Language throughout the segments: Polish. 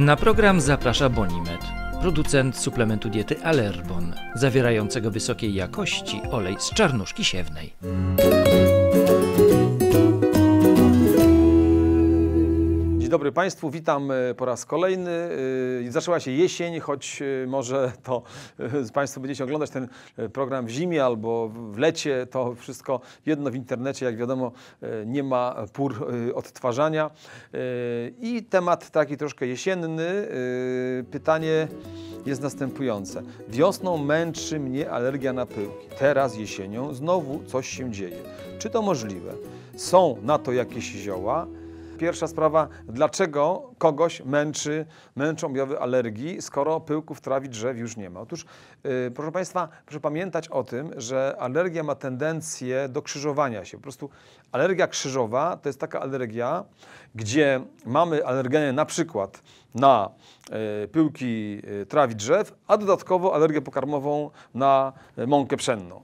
Na program zaprasza Bonimet, producent suplementu diety Allerbon, zawierającego wysokiej jakości olej z czarnuszki siewnej. Dzień dobry Państwu, witam e, po raz kolejny. E, zaczęła się jesień, choć e, może to Państwo będziecie oglądać ten program w zimie albo w lecie. To wszystko jedno w internecie, jak wiadomo, nie ma pór odtwarzania. I temat taki troszkę jesienny. Pytanie jest następujące. Wiosną męczy mnie alergia na pyłki. Teraz jesienią znowu coś się dzieje. Czy to możliwe? Są na to jakieś zioła? Pierwsza sprawa, dlaczego kogoś męczy, męczą objawy alergii, skoro pyłków trawi drzew już nie ma? Otóż, yy, proszę Państwa, proszę pamiętać o tym, że alergia ma tendencję do krzyżowania się. Po prostu alergia krzyżowa to jest taka alergia, gdzie mamy alergenę, na przykład na y, pyłki y, trawi drzew, a dodatkowo alergię pokarmową na y, mąkę pszenną.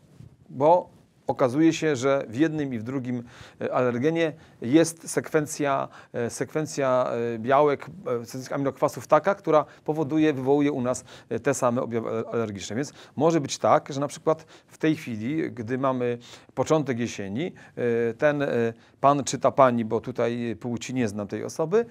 Bo okazuje się, że w jednym i w drugim e, alergenie jest sekwencja, e, sekwencja e, białek, aminokwasów taka, która powoduje, wywołuje u nas te same objawy alergiczne. Więc może być tak, że na przykład w tej chwili, gdy mamy początek jesieni, ten pan czy ta pani, bo tutaj płci nie znam tej osoby,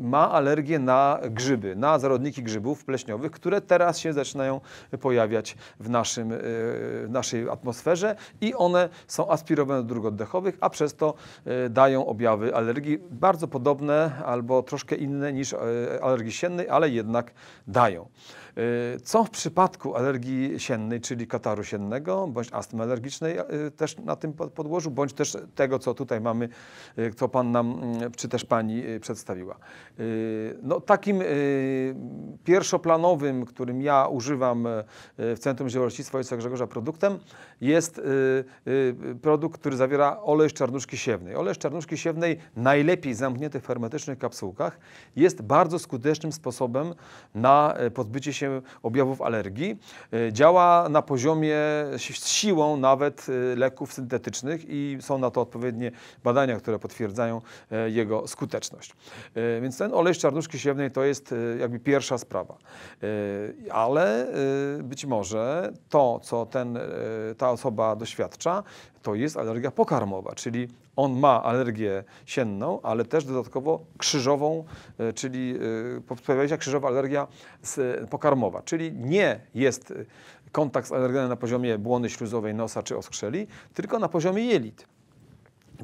ma alergię na grzyby, na zarodniki grzybów pleśniowych, które teraz się zaczynają pojawiać w, naszym, w naszej atmosferze i one są aspirowane do dróg oddechowych, a przez to e, dają objawy alergii bardzo podobne albo troszkę inne niż e, alergii siennej, ale jednak dają. E, co w przypadku alergii siennej, czyli kataru siennego, bądź astmy alergicznej też na tym podłożu, bądź też tego, co tutaj mamy, co Pan nam, mm, czy też Pani przedstawiła. No, takim pierwszoplanowym, którym ja używam w Centrum Zielonośnictwa Ojca Grzegorza produktem jest Y, y, produkt, który zawiera olej z czarnuszki siewnej. Olej z czarnuszki siewnej, najlepiej zamknięty w hermetycznych kapsułkach, jest bardzo skutecznym sposobem na e, pozbycie się objawów alergii. E, działa na poziomie, z siłą nawet e, leków syntetycznych i są na to odpowiednie badania, które potwierdzają jego skuteczność. Więc ten olej z czarnuszki siewnej to jest jakby pierwsza sprawa. Ale być może to, co ten, ta osoba doświadczyła, to jest alergia pokarmowa, czyli on ma alergię sienną, ale też dodatkowo krzyżową, e, czyli e, pojawia się krzyżowa alergia pokarmowa, czyli nie jest kontakt z alergenem na poziomie błony śluzowej nosa czy oskrzeli, tylko na poziomie jelit.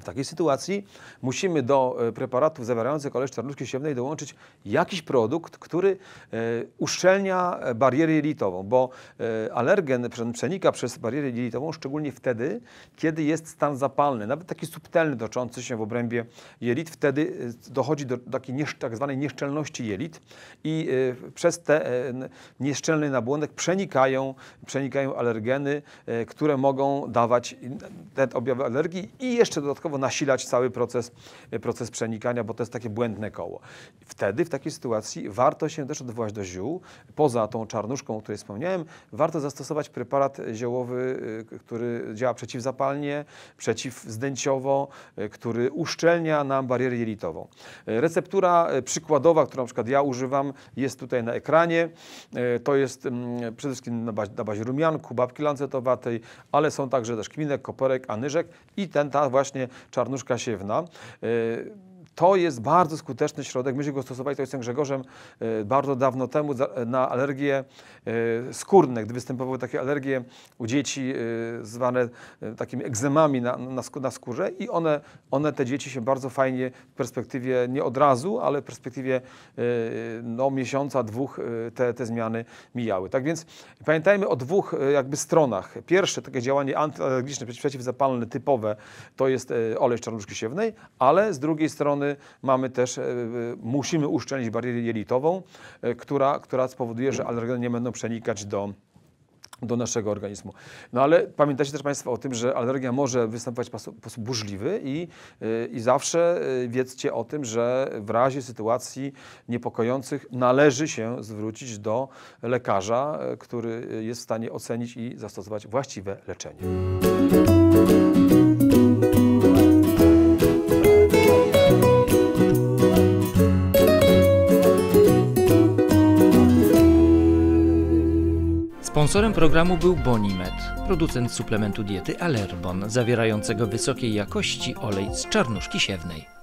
W takiej sytuacji musimy do e, preparatów zawierających olej czarnuszki siewnej dołączyć jakiś produkt, który e, uszczelnia e, barierę jelitową, bo alergen przenika przez barierę jelitową szczególnie wtedy, kiedy jest stan zapalny, nawet taki subtelny toczący się w obrębie jelit, wtedy dochodzi do takiej tak zwanej nieszczelności jelit i przez ten nieszczelny nabłonek przenikają, przenikają alergeny, które mogą dawać te objawy alergii i jeszcze dodatkowo dodatkowo nasilać cały proces, e, proces przenikania, bo to jest takie błędne koło. Wtedy, w takiej sytuacji, warto się też odwołać do ziół. Poza tą czarnuszką, o której wspomniałem, warto zastosować preparat ziołowy, e, który działa przeciwzapalnie, przeciwzdęciowo, e, który uszczelnia nam barierę jelitową. Receptura przykładowa, którą na przykład ja używam, jest tutaj na ekranie. To jest mm, przede wszystkim na bazie, na bazie rumianku, babki lancetowatej, ale są także też kminek, koperek, anyżek i ten ta właśnie czarnuszka siewna. Y, to jest bardzo skuteczny środek. Myśmy go stosowali tutaj z Grzegorzem e, bardzo dawno temu e, na alergie e, skórne, gdy występowały takie alergie u dzieci zwane takimi egzemami na, na, na skórze i one, one, te dzieci się bardzo fajnie w perspektywie nie od razu, ale w perspektywie no, miesiąca, dwóch te, te zmiany mijały. Tak więc pamiętajmy o dwóch jakby stronach. Pierwsze takie działanie antyalergiczne, przeciwzapalne typowe to jest olej z czarnuszki siewnej, ale z drugiej strony strony mamy też, e, e, musimy uszczelnić barierę jelitową, e, która, która spowoduje, że alergeny nie będą przenikać do do naszego organizmu. No ale pamiętajcie też Państwo o tym, że alergia może występować w sposób burzliwy i, i zawsze wiedzcie o tym, że w razie sytuacji niepokojących należy się zwrócić do lekarza, który jest w stanie ocenić i zastosować właściwe leczenie. Sponsorem programu był Bonimed, producent suplementu diety Alerbon zawierającego wysokiej jakości olej z czarnuszki siewnej.